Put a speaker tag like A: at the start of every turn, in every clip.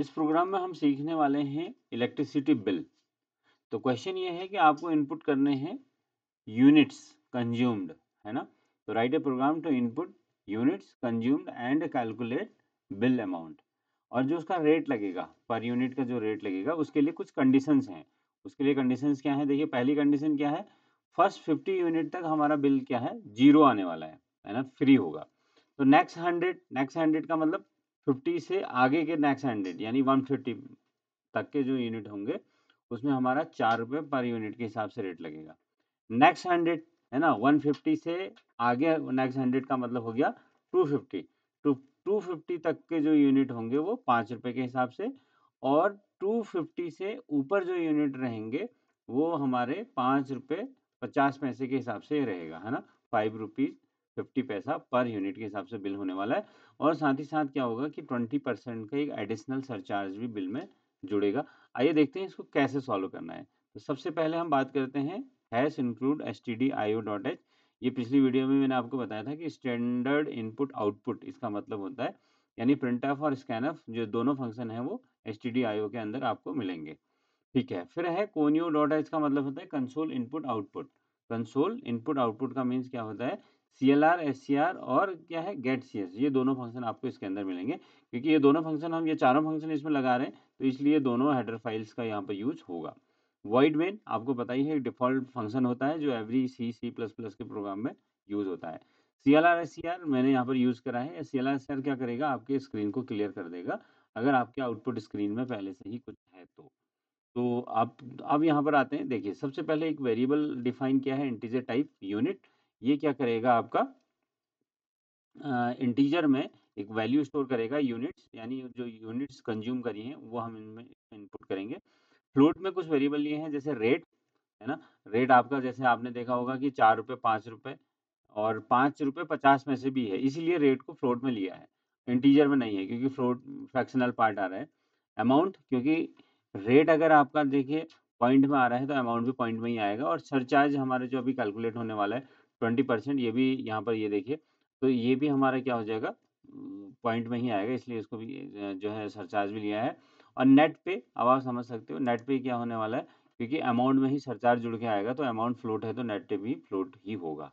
A: इस प्रोग्राम में हम सीखने वाले हैं इलेक्ट्रिसिटी बिल तो क्वेश्चन ये है कि आपको इनपुट करने हैं यूनिट्स कंज्यूम्ड है ना तो write a program to input units consumed and calculate bill amount और जो उसका रेट लगेगा पर यूनिट का जो रेट लगेगा उसके लिए कुछ कंडीशंस हैं उसके लिए कंडीशंस क्या है देखिए पहली कंडीशन क्या है फर्स्ट फिफ्टी यूनिट तक हमारा बिल क्या है जीरो आने वाला है है ना फ्री होगा तो नेक्स्ट हंड्रेड नेक्स्ट हंड्रेड का मतलब फिफ्टी से आगे के नेक्स्ट हंड्रेड यानी वन फिफ्टी तक के जो यूनिट होंगे उसमें हमारा चार रुपये पर यूनिट के हिसाब से रेट लगेगा नेक्स्ट हंड्रेड है ना वन फिफ्टी से आगे नेक्स्ट हंड्रेड का मतलब हो गया two fifty to two fifty तक के जो यूनिट होंगे वो पाँच रुपये के हिसाब से और टू फिफ्टी से ऊपर जो यूनिट रहेंगे वो हमारे पाँच रुपये पचास पैसे के हिसाब से रहेगा है ना फाइव रुपीज़ फिफ्टी पैसा पर यूनिट के हिसाब से बिल होने वाला है और साथ ही साथ क्या होगा कि ट्वेंटी परसेंट का एक एडिशनल सरचार्ज भी बिल में जुड़ेगा आइए देखते हैं इसको कैसे सॉल्व करना है तो सबसे पहले हम बात करते हैं hash include S T D I O dot H ये पिछली वीडियो में मैंने आपको बताया था कि स्टैंडर्ड इनपुट आउटपुट इसका मतलब होता है यानी प्रिंट ऑफ और स्कैन ऑफ जो दोनों फंक्शन है वो S T D I O के अंदर आपको मिलेंगे ठीक है फिर है कोनियो डॉट एच का मतलब होता है console input output console input output का मीन्स क्या होता है C L R S C R और क्या है गेट सी एस ये दोनों फंक्शन आपको इसके अंदर मिलेंगे क्योंकि ये दोनों फंक्शन हम ये चारों फंक्शन इसमें लगा रहे हैं तो इसलिए दोनों हेडर फाइल्स का यहाँ पर यूज होगा वाइड मेन आपको पता ही है डिफॉल्ट फंक्शन होता है जो every C C plus plus के प्रोग्राम में यूज होता है C L R S C R मैंने यहाँ पर यूज करा है C L R S C R क्या करेगा आपके स्क्रीन को क्लियर कर देगा अगर आपके आउटपुट स्क्रीन में पहले से ही कुछ है तो तो आप अब यहाँ पर आते हैं देखिए सबसे पहले एक वेरिएबल डिफाइन किया है इंटीजर टाइप यूनिट ये क्या करेगा आपका इंटीजर में एक वैल्यू स्टोर करेगा यूनिट्स यानी जो यूनिट्स कंज्यूम करी हैं वो हम इनमें इनपुट करेंगे फ्लोट में कुछ वेरिएबल लिए हैं जैसे रेट है ना रेट आपका जैसे आपने देखा होगा कि चार रुपये पाँच रुपये और पाँच रुपये पचास में से भी है इसीलिए रेट को फ्लोट में लिया है इंटीजर में नहीं है क्योंकि फ्लोट फ्रैक्शनल पार्ट आ रहा है अमाउंट क्योंकि रेट अगर आपका देखिए पॉइंट में आ रहा है तो अमाउंट भी पॉइंट में ही आएगा और सरचार्ज हमारे जो अभी कैलकुलेट होने वाला है ट्वेंटी परसेंट ये भी यहाँ पर ये देखिए तो ये भी हमारा क्या हो जाएगा पॉइंट में ही आएगा इसलिए इसको भी जो है सरचार्ज भी लिया है और नेट पे अब आप समझ सकते हो नेट पे क्या होने वाला है क्योंकि अमाउंट में ही सरचार्ज जुड़ के आएगा तो अमाउंट फ्लोट है तो नेट पे भी फ्लोट ही होगा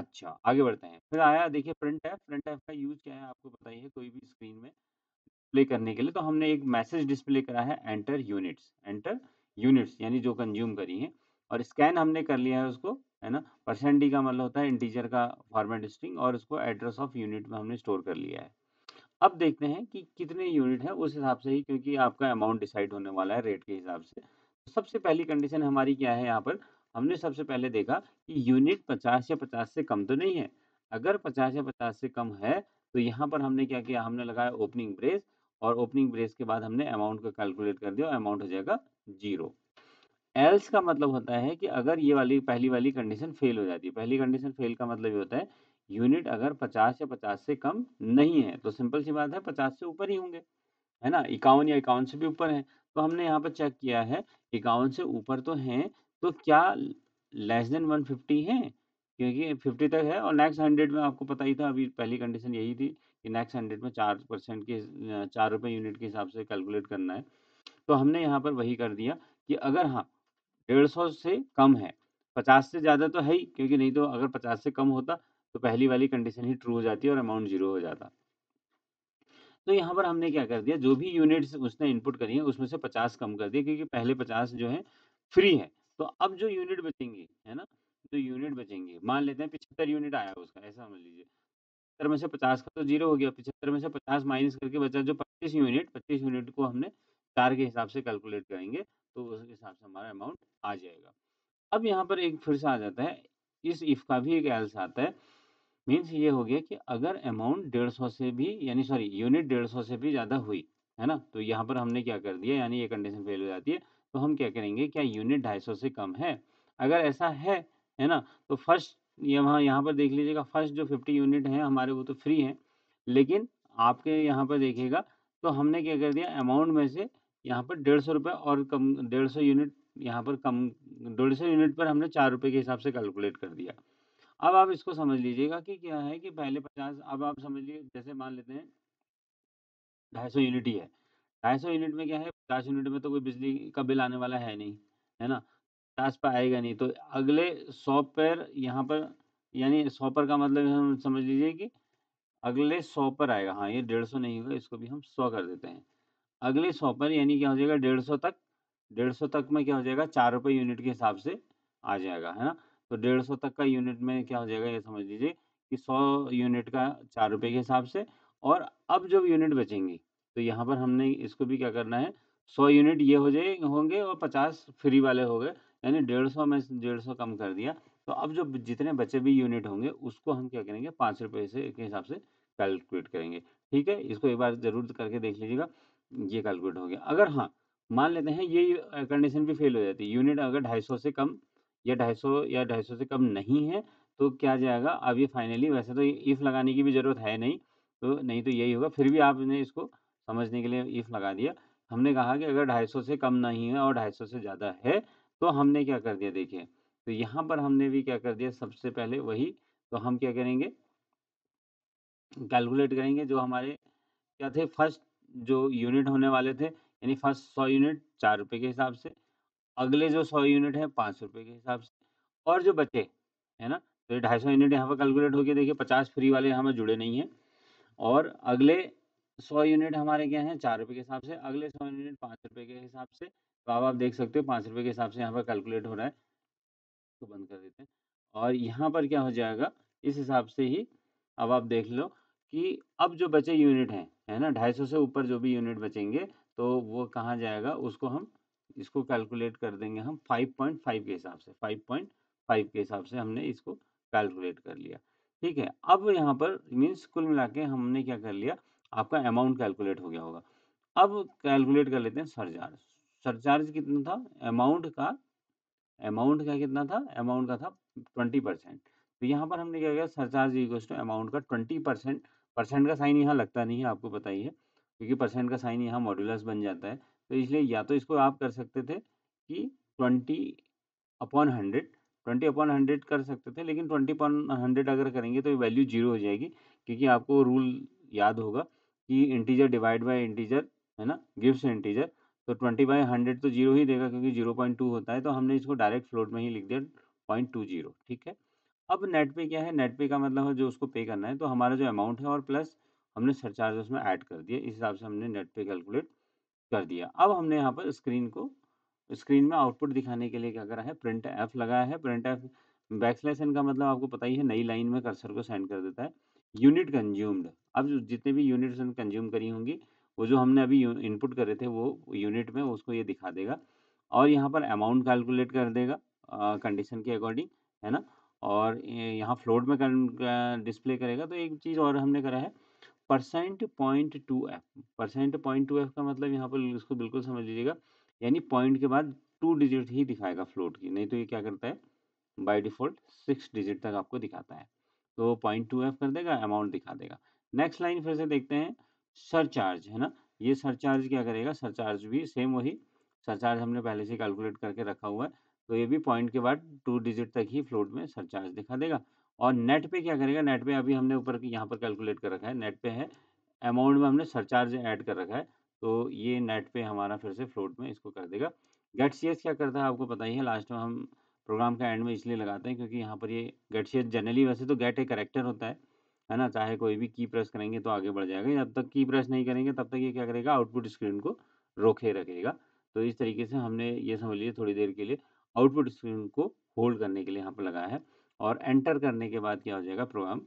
A: अच्छा आगे बढ़ते हैं फिर आया देखिए प्रिंट ऐप प्रिंट ऐप का यूज क्या है आपको बताइए कोई भी स्क्रीन में डिस्प्ले करने के लिए तो हमने एक मैसेज डिस्प्ले करा है एंटर यूनिट्स एंटर यूनिट्स यानी जो कंज्यूम करी है और स्कैन हमने कर लिया है उसको है ना? परसेंट डी का मतलब होता है इंटीजर का फॉर्मेट स्ट्रिंग और उसको एड्रेस ऑफ यूनिट में हमने स्टोर कर लिया है अब देखते हैं कि कितने यूनिट है उस हिसाब से ही क्योंकि आपका अमाउंट डिसाइड होने वाला है रेट के हिसाब से सबसे पहली कंडीशन हमारी क्या है यहाँ पर हमने सबसे पहले देखा कि यूनिट पचास या पचास से कम तो नहीं है अगर पचास या पचास से कम है तो यहाँ पर हमने क्या किया हमने लगाया ओपनिंग ब्रेस और ओपनिंग ब्रेस के बाद हमने अमाउंट का कैलकुलेट कर दिया अमाउंट हो जाएगा जीरो एल्स का मतलब होता है कि अगर ये वाली पहली वाली कंडीशन फेल हो जाती है पहली कंडीशन फेल का मतलब ये होता है यूनिट अगर 50 या 50 से कम नहीं है तो सिंपल सी बात है 50 से ऊपर ही होंगे है ना इक्यावन या इक्यावन से भी ऊपर है तो हमने यहाँ पर चेक किया है इक्यावन से ऊपर तो हैं तो क्या लेस देन 150 है क्योंकि 50 तक है और नेक्स्ट हंड्रेड में आपको पता ही था अभी पहली कंडीशन यही थी कि नेक्स्ट हंड्रेड में चार परसेंट के चार रुपये यूनिट के हिसाब से कैलकुलेट करना है तो हमने यहाँ पर वही कर दिया कि अगर हाँ डेढ़ सौ से कम है पचास से ज़्यादा तो है ही क्योंकि नहीं तो अगर पचास से कम होता तो पहली वाली कंडीशन ही ट्रू हो जाती और अमाउंट जीरो हो जाता तो यहाँ पर हमने क्या कर दिया जो भी यूनिट्स उसने इनपुट करी है उसमें से पचास कम कर दिया क्योंकि पहले पचास जो है फ्री है तो अब जो यूनिट बचेंगी है ना जो यूनिट बचेंगे मान लेते हैं पिछहत्तर यूनिट आया उसका ऐसा समझ लीजिए पचहत्तर में से पचास का तो जीरो हो गया पिछहत्तर में से पचास माइनस करके बचा जो पच्चीस यूनिट पच्चीस यूनिट को हमने कार के हिसाब से कैलकुलेट करेंगे तो उसके हिसाब से हमारा अमाउंट आ जाएगा अब यहाँ पर एक फिर से आ जाता है इस इफ़ का भी एक एल्स आता है मीन्स ये हो गया कि अगर अमाउंट डेढ़ सौ से भी यानी सॉरी यूनिट डेढ़ सौ से भी ज़्यादा हुई है ना तो यहाँ पर हमने क्या कर दिया यानी ये कंडीशन फेल हो जाती है तो हम क्या करेंगे क्या यूनिट ढाई सौ से कम है अगर ऐसा है है ना तो फर्स्ट यहाँ यहाँ पर देख लीजिएगा फर्स्ट जो फिफ्टी यूनिट हैं हमारे वो तो फ्री हैं लेकिन आपके यहाँ पर देखिएगा तो हमने क्या कर दिया अमाउंट में से यहाँ पर डेढ़ सौ रुपये और कम डेढ़ सौ यूनिट यहाँ पर कम डेढ़ सौ यूनिट पर हमने चार रुपये के हिसाब से कैलकुलेट कर दिया अब आप इसको समझ लीजिएगा कि क्या है कि पहले पचास अब आप समझ लीजिए जैसे मान लेते हैं ढाई सौ यूनिट ही है ढाई सौ यूनिट में क्या है पचास यूनिट में तो कोई बिजली का बिल आने वाला है नहीं है ना पचास पर आएगा नहीं तो अगले सौ पर यहाँ पर यानी सौ पर का मतलब हम समझ लीजिए कि अगले सौ पर आएगा हाँ ये डेढ़ सौ नहीं होगा इसको भी हम सौ कर देते हैं अगले सौ पर यानी क्या हो जाएगा डेढ़ सौ तक डेढ़ सौ तक में क्या हो जाएगा चार रुपये यूनिट के हिसाब से आ जाएगा है ना तो डेढ़ सौ तक का यूनिट में क्या हो जाएगा ये समझ लीजिए कि सौ यूनिट का चार रुपये के हिसाब से और अब जब यूनिट बचेंगी तो यहाँ पर हमने इसको भी क्या करना है सौ यूनिट ये हो जाए होंगे और पचास फ्री वाले हो गए यानी डेढ़ सौ में डेढ़ सौ कम कर दिया तो अब जो जितने बचे भी यूनिट होंगे उसको हम क्या करेंगे पाँच रुपये से के हिसाब से कैलकुलेट करेंगे ठीक है इसको एक बार ज़रूर करके देख लीजिएगा ये कैलकुलेट हो गया अगर हाँ मान लेते हैं ये कंडीशन भी फेल हो जाती है यूनिट अगर 250 से कम या 250 या 250 से कम नहीं है तो क्या जाएगा अब ये फाइनली वैसे तो ईफ लगाने की भी ज़रूरत है नहीं तो नहीं तो यही होगा फिर भी आपने इसको समझने के लिए ईफ लगा दिया हमने कहा कि अगर 250 से कम नहीं है और 250 से ज़्यादा है तो हमने क्या कर दिया देखिए तो यहाँ पर हमने भी क्या कर दिया सबसे पहले वही तो हम क्या करेंगे कैलकुलेट करेंगे जो हमारे क्या थे फर्स्ट जो यूनिट होने वाले थे यानी फर्स्ट सौ यूनिट चार रुपये के हिसाब से अगले जो सौ यूनिट है पाँच रुपये के हिसाब से और जो बचे है ना तो ये ढाई सौ यूनिट यहाँ पर कैलकुलेट हो देखिए पचास फ्री वाले यहाँ पर जुड़े नहीं हैं और अगले सौ यूनिट हमारे क्या हैं चार रुपये के हिसाब से अगले सौ यूनिट पाँच रुपये के हिसाब से तो आप आप देख सकते हो पाँच रुपये के हिसाब से यहाँ पर कैलकुलेट हो रहा है तो बंद कर देते हैं और यहाँ पर क्या हो जाएगा इस हिसाब से ही अब आप देख लो कि अब जो बचे यूनिट हैं है ना सौ से ऊपर जो भी यूनिट बचेंगे तो वो कहाँ जाएगा उसको हम इसको कैलकुलेट कर देंगे हम 5.5 के हिसाब से 5.5 के हिसाब से हमने इसको कैलकुलेट कर लिया ठीक है अब यहाँ पर मीन्स कुल मिला के हमने क्या कर लिया आपका अमाउंट कैलकुलेट हो गया होगा अब कैलकुलेट कर लेते हैं सरचार्ज सरचार्ज कितना था अमाउंट का अमाउंट का कितना था अमाउंट का था ट्वेंटी परसेंट तो यहाँ पर हमने क्या किया सरचार्ज इक्वल टू अमाउंट का ट्वेंटी परसेंट परसेंट का साइन यहाँ लगता नहीं है आपको पता ही है क्योंकि परसेंट का साइन यहाँ मॉड्यूलस बन जाता है तो इसलिए या तो इसको आप कर सकते थे कि twenty upon hundred twenty upon hundred कर सकते थे लेकिन ट्वेंटी अपॉन हंड्रेड अगर करेंगे तो वैल्यू जीरो हो जाएगी क्योंकि आपको रूल याद होगा कि इंटीजर डिवाइड बाय इंटीजर है ना गिव्स इंटीजर तो ट्वेंटी बाई हंड्रेड तो जीरो ही देगा क्योंकि जीरो पॉइंट टू होता है तो हमने इसको डायरेक्ट फ्लोट में ही लिख दिया पॉइंट टू जीरो ठीक है अब नेट पे क्या है नेट पे का मतलब है जो उसको पे करना है तो हमारा जो अमाउंट है और प्लस हमने सरचार्ज उसमें ऐड कर दिया इस हिसाब से हमने नेट पे कैलकुलेट कर दिया अब हमने यहाँ पर स्क्रीन को स्क्रीन में आउटपुट दिखाने के लिए क्या करा है प्रिंट एफ लगाया है प्रिंट एफ बैकस्लैशन का मतलब आपको पता ही है नई लाइन में कर्सर को सेंड कर देता है यूनिट कंज्यूम्ड अब जितने भी यूनिट्स कंज्यूम करी होंगी वो जो हमने अभी इनपुट करे थे वो यूनिट में उसको ये दिखा देगा और यहाँ पर अमाउंट कैलकुलेट कर देगा कंडीशन के अकॉर्डिंग है ना और यहाँ फ्लोट में कर डिस्प्ले करेगा तो एक चीज़ और हमने करा है percent point two F percent point two F का मतलब यहाँ पर इसको बिल्कुल समझ लीजिएगा यानी पॉइंट के बाद टू डिजिट ही दिखाएगा फ्लोट की नहीं तो ये क्या करता है बाय डिफ़ॉल्ट सिक्स डिजिट तक आपको दिखाता है तो पॉइंट टू एफ कर देगा अमाउंट दिखा देगा नेक्स्ट लाइन फिर से देखते हैं सरचार्ज है ना ये सरचार्ज क्या करेगा सरचार्ज भी सेम वही सरचार्ज हमने पहले से कैलकुलेट करके रखा हुआ है तो ये भी पॉइंट के बाद टू डिजिट तक ही फ्लोट में सरचार्ज दिखा देगा और नेट पे क्या करेगा नेट पे अभी हमने ऊपर यहाँ पर कैलकुलेट कर रखा है नेट पे है अमाउंट में हमने सरचार्ज ऐड कर रखा है तो ये नेट पे हमारा फिर से फ्लोट में इसको कर देगा गेट सी क्या करता है आपको पता ही है लास्ट में हम प्रोग्राम का एंड में इसलिए लगाते हैं क्योंकि यहाँ पर ये गेट सी जनरली वैसे तो गेट एक करेक्टर होता है है ना चाहे कोई भी की प्रेस करेंगे तो आगे बढ़ जाएगा जब तक की प्रेस नहीं करेंगे तब तक ये क्या करेगा आउटपुट स्क्रीन को रोके रखेगा तो इस तरीके से हमने ये समझ लिया थोड़ी देर के लिए आउटपुट स्ट्रीम को होल्ड करने के लिए यहाँ पर लगाया है और एंटर करने के बाद क्या हो जाएगा प्रोग्राम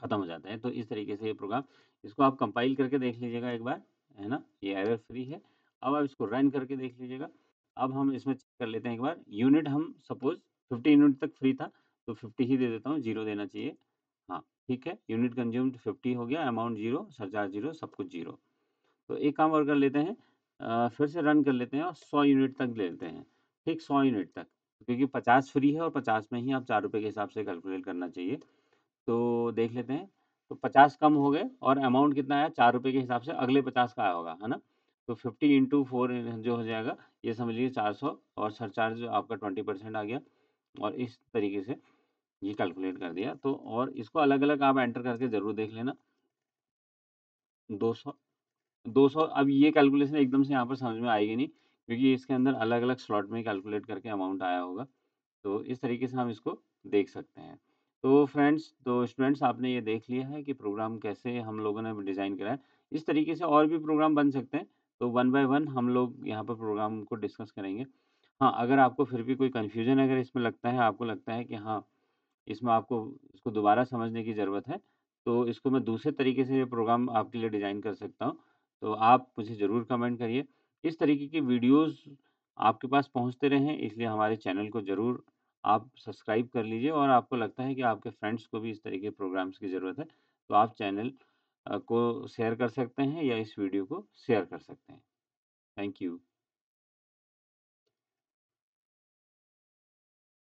A: खत्म हो जाता है तो इस तरीके से ये प्रोग्राम इसको आप कंपाइल करके देख लीजिएगा एक बार है ना ये एरर फ्री है अब आप इसको रन करके देख लीजिएगा अब हम इसमें चेक कर लेते हैं एक बार यूनिट हम सपोज फिफ्टी यूनिट तक फ्री था तो फिफ्टी ही दे देता हूँ जीरो देना चाहिए हाँ ठीक है यूनिट कंज्यूम्ड फिफ्टी हो गया अमाउंट जीरो सरचार्ज जीरो सब कुछ जीरो तो एक काम और कर लेते हैं फिर से रन कर लेते हैं और सौ यूनिट तक ले लेते हैं ठीक सौ यूनिट तक क्योंकि पचास फ्री है और पचास में ही आप चार रुपये के हिसाब से कैलकुलेट करना चाहिए तो देख लेते हैं तो पचास कम हो गए और अमाउंट कितना आया चार रुपये के हिसाब से अगले पचास का आया होगा है ना तो फिफ्टी इंटू फोर जो हो जाएगा ये समझ लीजिए चार सौ और सरचार्ज आपका ट्वेंटी परसेंट आ गया और इस तरीके से ये कैलकुलेट कर दिया तो और इसको अलग अलग आप एंटर करके ज़रूर देख लेना दो सौ 200 अब ये कैलकुलेशन एकदम से यहाँ पर समझ में आएगी नहीं क्योंकि इसके अंदर अलग अलग स्लॉट में कैलकुलेट करके अमाउंट आया होगा तो इस तरीके से हम इसको देख सकते हैं तो फ्रेंड्स तो स्टूडेंट्स आपने ये देख लिया है कि प्रोग्राम कैसे हम लोगों ने डिज़ाइन करा है इस तरीके से और भी प्रोग्राम बन सकते हैं तो वन बाय वन हम लोग यहाँ पर प्रोग्राम को डिस्कस करेंगे हाँ अगर आपको फिर भी कोई कन्फ्यूजन अगर इसमें लगता है आपको लगता है कि हाँ इसमें आपको इसको दोबारा समझने की ज़रूरत है तो इसको मैं दूसरे तरीके से ये प्रोग्राम आपके लिए डिज़ाइन कर सकता हूँ तो आप मुझे ज़रूर कमेंट करिए। इस तरीके की वीडियोज़ आपके पास पहुँचते रहें, इसलिए हमारे चैनल को ज़रूर आप सब्सक्राइब कर लीजिए और आपको लगता है कि आपके फ्रेंड्स को भी इस तरीके के प्रोग्राम्स की ज़रूरत है, तो आप चैनल को शेयर कर सकते हैं या इस वीडियो को शेयर कर सकते हैं। Thank you.